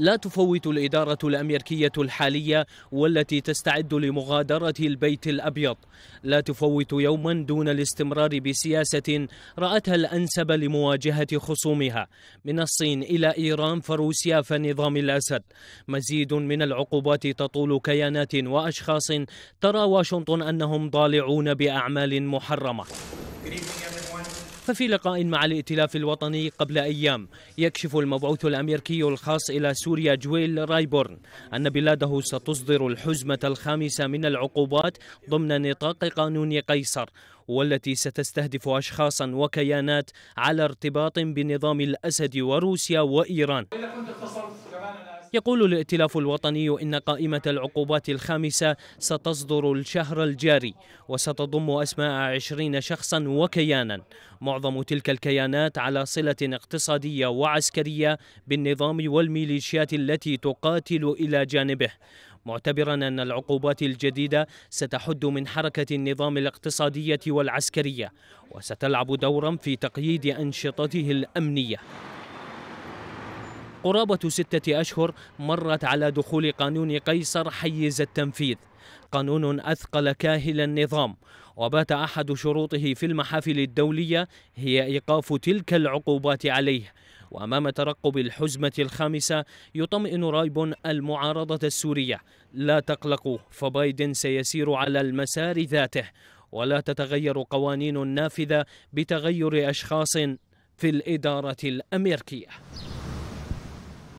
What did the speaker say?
لا تفوت الإدارة الأمريكية الحالية والتي تستعد لمغادرة البيت الأبيض لا تفوت يوما دون الاستمرار بسياسة رأتها الأنسب لمواجهة خصومها من الصين إلى إيران فروسيا فنظام الأسد مزيد من العقوبات تطول كيانات وأشخاص ترى واشنطن أنهم ضالعون بأعمال محرمة ففي لقاء مع الائتلاف الوطني قبل أيام يكشف المبعوث الأمريكي الخاص إلى سوريا جويل رايبورن أن بلاده ستصدر الحزمة الخامسة من العقوبات ضمن نطاق قانون قيصر والتي ستستهدف أشخاصا وكيانات على ارتباط بنظام الأسد وروسيا وإيران يقول الائتلاف الوطني إن قائمة العقوبات الخامسة ستصدر الشهر الجاري وستضم أسماء عشرين شخصا وكيانا معظم تلك الكيانات على صلة اقتصادية وعسكرية بالنظام والميليشيات التي تقاتل إلى جانبه معتبرا أن العقوبات الجديدة ستحد من حركة النظام الاقتصادية والعسكرية وستلعب دورا في تقييد أنشطته الأمنية قرابة ستة أشهر مرت على دخول قانون قيصر حيز التنفيذ قانون أثقل كاهل النظام وبات أحد شروطه في المحافل الدولية هي إيقاف تلك العقوبات عليه وأمام ترقب الحزمة الخامسة يطمئن رايب المعارضة السورية لا تقلقوا فبايدن سيسير على المسار ذاته ولا تتغير قوانين النافذة بتغير أشخاص في الإدارة الأمريكية